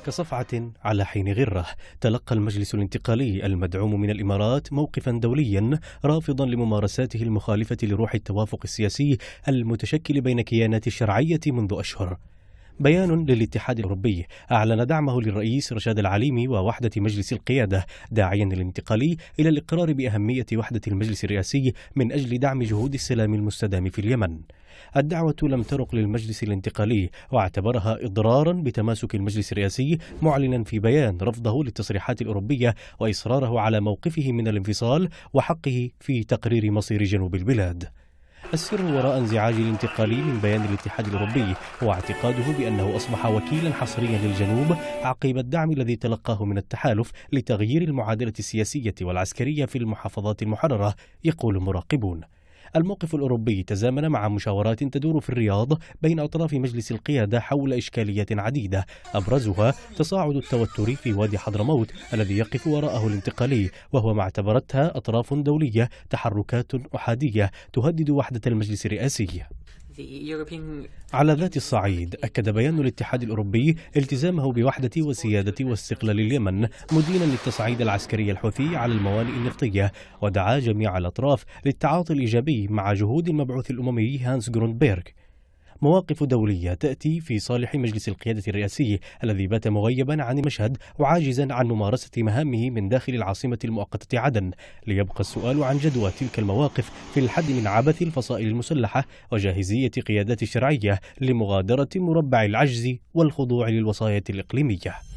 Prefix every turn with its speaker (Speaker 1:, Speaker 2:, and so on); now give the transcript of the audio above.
Speaker 1: كصفعة على حين غرة تلقى المجلس الانتقالي المدعوم من الإمارات موقفا دوليا رافضا لممارساته المخالفة لروح التوافق السياسي المتشكل بين كيانات الشرعية منذ أشهر بيان للاتحاد الأوروبي أعلن دعمه للرئيس رشاد العليمي ووحدة مجلس القيادة داعيا الانتقالي إلى الإقرار بأهمية وحدة المجلس الرئاسي من أجل دعم جهود السلام المستدام في اليمن الدعوة لم ترق للمجلس الانتقالي واعتبرها إضرارا بتماسك المجلس الرئاسي معلنا في بيان رفضه للتصريحات الأوروبية وإصراره على موقفه من الانفصال وحقه في تقرير مصير جنوب البلاد السر وراء انزعاج الانتقالي من بيان الاتحاد الأوروبي هو اعتقاده بأنه أصبح وكيلا حصريا للجنوب عقب الدعم الذي تلقاه من التحالف لتغيير المعادلة السياسية والعسكرية في المحافظات المحررة يقول مراقبون الموقف الأوروبي تزامن مع مشاورات تدور في الرياض بين أطراف مجلس القيادة حول إشكاليات عديدة أبرزها تصاعد التوتر في وادي حضرموت الذي يقف وراءه الانتقالي وهو ما اعتبرتها أطراف دولية تحركات أحادية تهدد وحدة المجلس الرئاسي على ذات الصعيد أكد بيان الاتحاد الأوروبي التزامه بوحدة وسيادة واستقلال اليمن مدينا للتصعيد العسكري الحوثي على الموانئ النفطية ودعا جميع الأطراف للتعاطي الإيجابي مع جهود المبعوث الأممي هانس جروندبيرغ مواقف دولية تأتي في صالح مجلس القيادة الرئاسي الذي بات مغيبا عن المشهد وعاجزا عن ممارسة مهامه من داخل العاصمة المؤقتة عدن ليبقى السؤال عن جدوى تلك المواقف في الحد من عبث الفصائل المسلحة وجاهزية قيادات الشرعية لمغادرة مربع العجز والخضوع للوصايا الإقليمية